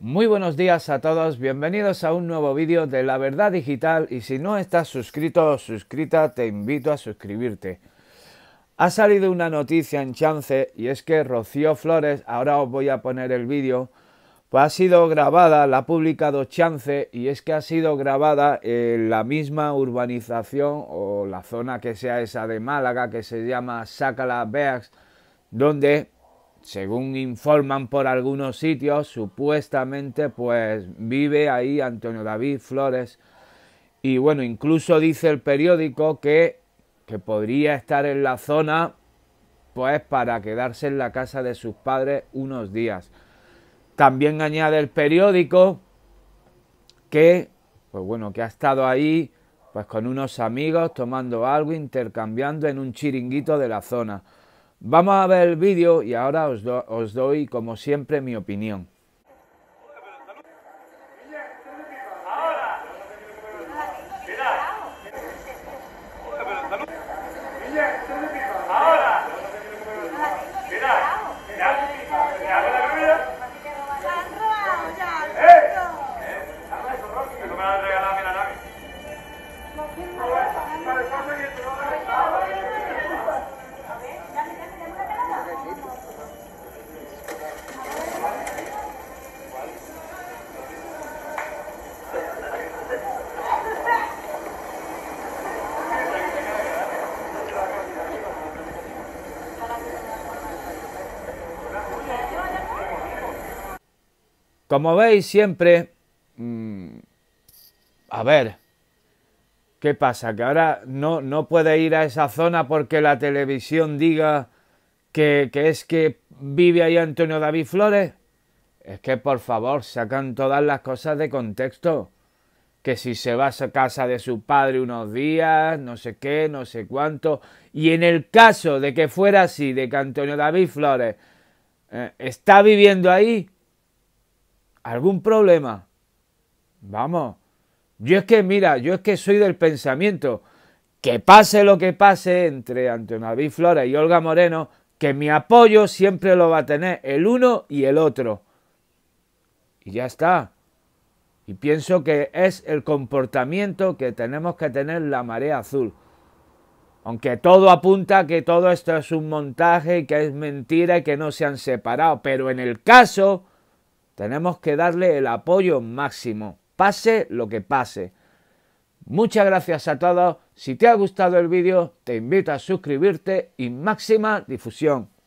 Muy buenos días a todos, bienvenidos a un nuevo vídeo de La Verdad Digital y si no estás suscrito o suscrita te invito a suscribirte. Ha salido una noticia en Chance y es que Rocío Flores, ahora os voy a poner el vídeo, pues ha sido grabada, la ha publicado Chance y es que ha sido grabada en la misma urbanización o la zona que sea esa de Málaga que se llama Sácala Beax, donde según informan por algunos sitios, supuestamente pues vive ahí Antonio David Flores y bueno, incluso dice el periódico que, que podría estar en la zona pues para quedarse en la casa de sus padres unos días. También añade el periódico que pues bueno, que ha estado ahí pues con unos amigos tomando algo, intercambiando en un chiringuito de la zona. Vamos a ver el vídeo y ahora os, os doy como siempre mi opinión. Como veis, siempre... Mm, a ver, ¿qué pasa? Que ahora no, no puede ir a esa zona porque la televisión diga que, es que vive ahí Antonio David Flores. Es que por favor sacan todas las cosas de contexto. Que si se va a casa de su padre unos días, no sé qué, no sé cuánto. Y en el caso de que fuera así, de que Antonio David Flores eh, está viviendo ahí, algún problema. Vamos, yo es que, mira, yo es que soy del pensamiento que pase lo que pase entre Antonio David y Olga Moreno, que mi apoyo siempre lo va a tener el uno y el otro. Y ya está. Y pienso que es el comportamiento que tenemos que tener la marea azul. Aunque todo apunta que todo esto es un montaje, que es mentira y que no se han separado. Pero en el caso tenemos que darle el apoyo máximo, pase lo que pase. Muchas gracias a todos. Si te ha gustado el vídeo, te invito a suscribirte y máxima difusión.